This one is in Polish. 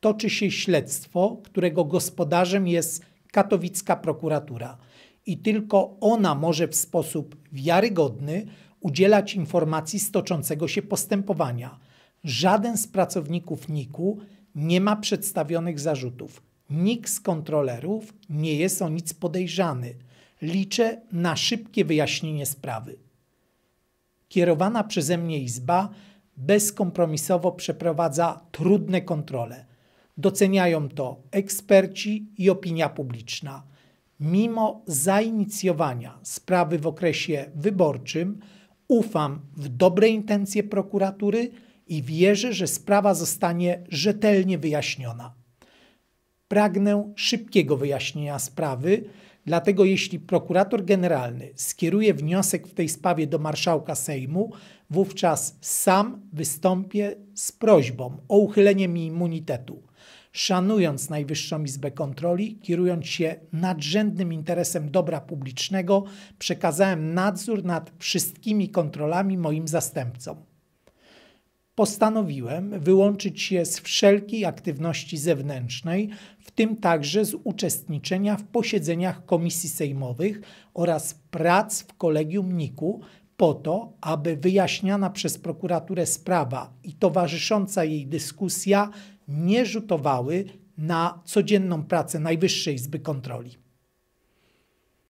toczy się śledztwo, którego gospodarzem jest katowicka prokuratura i tylko ona może w sposób wiarygodny udzielać informacji z toczącego się postępowania. Żaden z pracowników NIK-u nie ma przedstawionych zarzutów. Nikt z kontrolerów nie jest o nic podejrzany. Liczę na szybkie wyjaśnienie sprawy. Kierowana przeze mnie izba bezkompromisowo przeprowadza trudne kontrole. Doceniają to eksperci i opinia publiczna. Mimo zainicjowania sprawy w okresie wyborczym, ufam w dobre intencje prokuratury i wierzę, że sprawa zostanie rzetelnie wyjaśniona. Pragnę szybkiego wyjaśnienia sprawy, dlatego jeśli prokurator generalny skieruje wniosek w tej sprawie do marszałka Sejmu, wówczas sam wystąpię z prośbą o uchylenie mi immunitetu. Szanując Najwyższą Izbę Kontroli, kierując się nadrzędnym interesem dobra publicznego, przekazałem nadzór nad wszystkimi kontrolami moim zastępcom postanowiłem wyłączyć się z wszelkiej aktywności zewnętrznej, w tym także z uczestniczenia w posiedzeniach komisji sejmowych oraz prac w kolegium NIK-u, po to, aby wyjaśniana przez prokuraturę sprawa i towarzysząca jej dyskusja nie rzutowały na codzienną pracę Najwyższej Izby Kontroli.